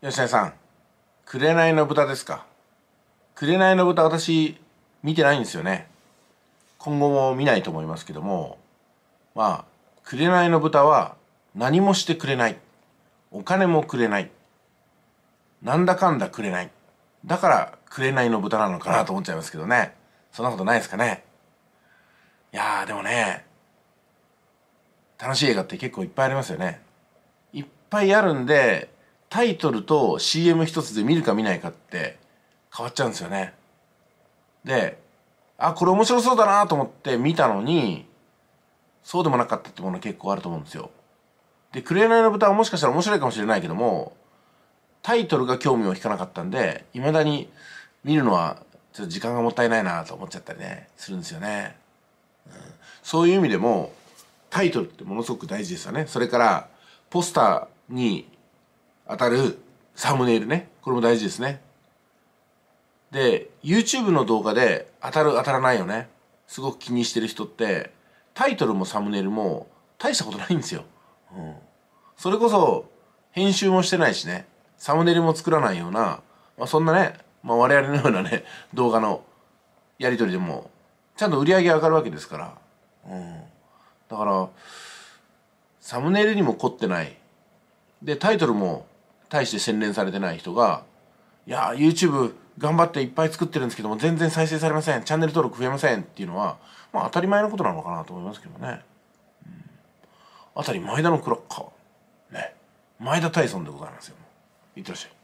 吉田さん、紅の豚ですか紅の豚私見てないんですよね。今後も見ないと思いますけども、まあ、紅の豚は何もしてくれない。お金もくれない。なんだかんだくれない。だから紅の豚なのかなと思っちゃいますけどね。そんなことないですかね。いやーでもね、楽しい映画って結構いっぱいありますよね。いっぱいあるんで、タイトルと CM 一つで見るか見ないかって変わっちゃうんですよね。で、あ、これ面白そうだなと思って見たのに、そうでもなかったってもの結構あると思うんですよ。で、クレーの豚はもしかしたら面白いかもしれないけども、タイトルが興味を引かなかったんで、未だに見るのはちょっと時間がもったいないなと思っちゃったりね、するんですよね。うん、そういう意味でも、タイトルってものすごく大事ですよね。それから、ポスターに当たるサムネイルねこれも大事ですねで YouTube の動画で当たる当たらないよねすごく気にしてる人ってタイトルもサムネイルも大したことないんですよ、うん、それこそ編集もしてないしねサムネイルも作らないような、まあ、そんなね、まあ、我々のようなね動画のやり取りでもちゃんと売り上げ上がるわけですから、うん、だからサムネイルにも凝ってないでタイトルも対して洗練されてない人が「いや YouTube 頑張っていっぱい作ってるんですけども全然再生されませんチャンネル登録増えません」っていうのは、まあ、当たり前のことなのかなと思いますけどね。うん、当たり前田のクラッカーね前田大ンでございますよ。いってらっしゃい。